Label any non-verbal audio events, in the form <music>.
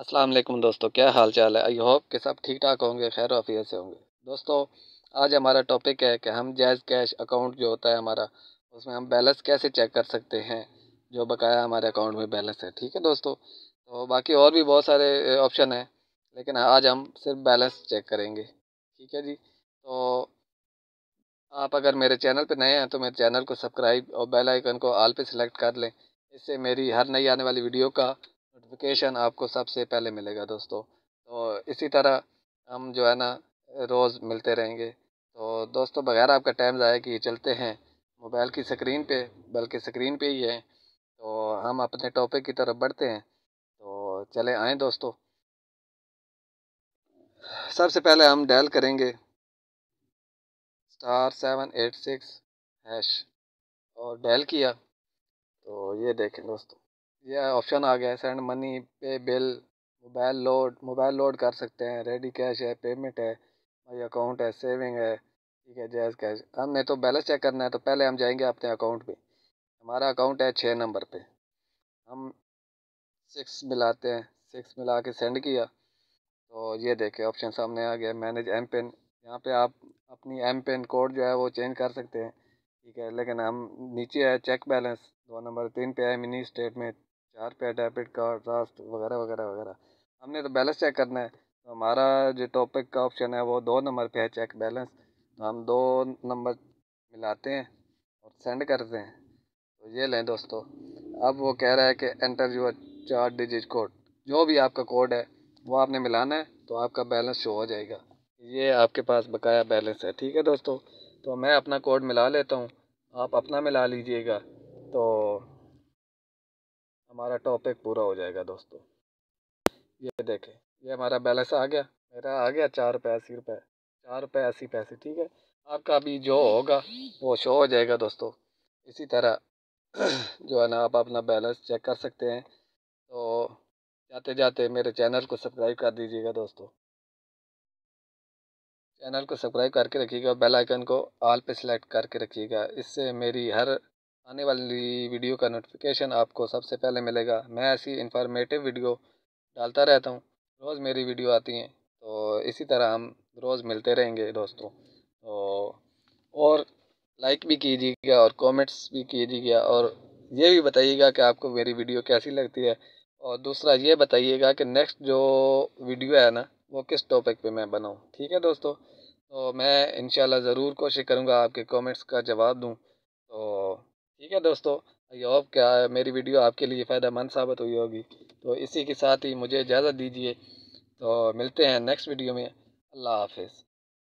असलम दोस्तों क्या हाल चाल है आई होप कि सब ठीक ठाक होंगे खैर वाफियत से होंगे दोस्तों आज हमारा टॉपिक है कि हम जायज़ कैश अकाउंट जो होता है हमारा उसमें हम बैलेंस कैसे चेक कर सकते हैं जो बकाया हमारे अकाउंट में बैलेंस है ठीक है दोस्तों तो बाकी और भी बहुत सारे ऑप्शन हैं लेकिन आज हम सिर्फ बैलेंस चेक करेंगे ठीक है जी तो आप अगर मेरे चैनल पर नए हैं तो मेरे चैनल को सब्सक्राइब और बेलाइकन को आल पे सेलेक्ट कर लें इससे मेरी हर नई आने वाली वीडियो का नोटिफिकेशन आपको सबसे पहले मिलेगा दोस्तों तो इसी तरह हम जो है ना रोज़ मिलते रहेंगे तो दोस्तों बगैर आपका टाइम ज़ाया कि चलते हैं मोबाइल की स्क्रीन पे बल्कि स्क्रीन पे ही है तो हम अपने टॉपिक की तरफ बढ़ते हैं तो चले आएँ दोस्तों सबसे पहले हम डायल करेंगे star seven eight six hash और डायल किया तो ये देखें दोस्तों यह ऑप्शन आ गया है send money pay bill mobile load mobile load कर सकते हैं रेडी कैश है पेमेंट है माई अकाउंट है सेविंग है ठीक है जैज कैश हमने तो बैलेंस चेक करना है तो पहले हम जाएंगे अपने अकाउंट पे हमारा अकाउंट है छः नंबर पे हम सिक्स मिलाते हैं सिक्स मिला के सेंड किया तो ये देखे ऑप्शन सामने आ गया मैनेज एम पिन यहाँ पर आप अपनी एम पिन कोड जो है वो चेंज कर सकते हैं ठीक है लेकिन हम नीचे है चेक बैलेंस दो नंबर तीन पे है मिनी स्टेटमेंट चार पे डेबिट कार्ड रास्ट वगैरह वगैरह वगैरह हमने तो बैलेंस चेक करना है तो हमारा जो टॉपिक का ऑप्शन है वो दो नंबर पे है चेक बैलेंस तो हम दो नंबर मिलाते हैं और सेंड करते हैं तो ये लें दोस्तों अब वो कह रहा है कि एंटर यूर चार डिजिट कोड जो भी आपका कोड है वो आपने मिलाना है तो आपका बैलेंस शो हो जाएगा ये आपके पास बकाया बैलेंस है ठीक है दोस्तों तो मैं अपना कोड मिला लेता हूँ आप अपना मिला लीजिएगा तो हमारा टॉपिक पूरा हो जाएगा दोस्तों ये देखें ये हमारा बैलेंस आ गया मेरा आ गया चार रुपये अस्सी रुपये चार रुपये अस्सी पैसे ठीक है आपका भी जो होगा वो शो हो जाएगा दोस्तों इसी तरह <clears throat> जो है ना आप अपना बैलेंस चेक कर सकते हैं तो जाते जाते मेरे चैनल को सब्सक्राइब कर दीजिएगा दोस्तों चैनल को सब्सक्राइब करके रखिएगा बेल आइकन को ऑल पे सेलेक्ट करके रखिएगा इससे मेरी हर आने वाली वीडियो का नोटिफिकेशन आपको सबसे पहले मिलेगा मैं ऐसी इंफॉर्मेटिव वीडियो डालता रहता हूँ रोज़ मेरी वीडियो आती हैं तो इसी तरह हम रोज़ मिलते रहेंगे दोस्तों तो और लाइक भी कीजिएगा और कमेंट्स भी कीजिएगा और ये भी बताइएगा कि आपको मेरी वीडियो कैसी लगती है और दूसरा ये बताइएगा कि नेक्स्ट जो वीडियो है ना वो किस टॉपिक पे मैं बनाऊँ ठीक है दोस्तों तो मैं इन ज़रूर कोशिश करूँगा आपके कमेंट्स का जवाब दूँ तो ठीक है दोस्तों आई होप क्या मेरी वीडियो आपके लिए फ़ायदेमंद साबित हुई होगी तो इसी के साथ ही मुझे इजाज़त दीजिए तो मिलते हैं नेक्स्ट वीडियो में अल्लाह हाफिज़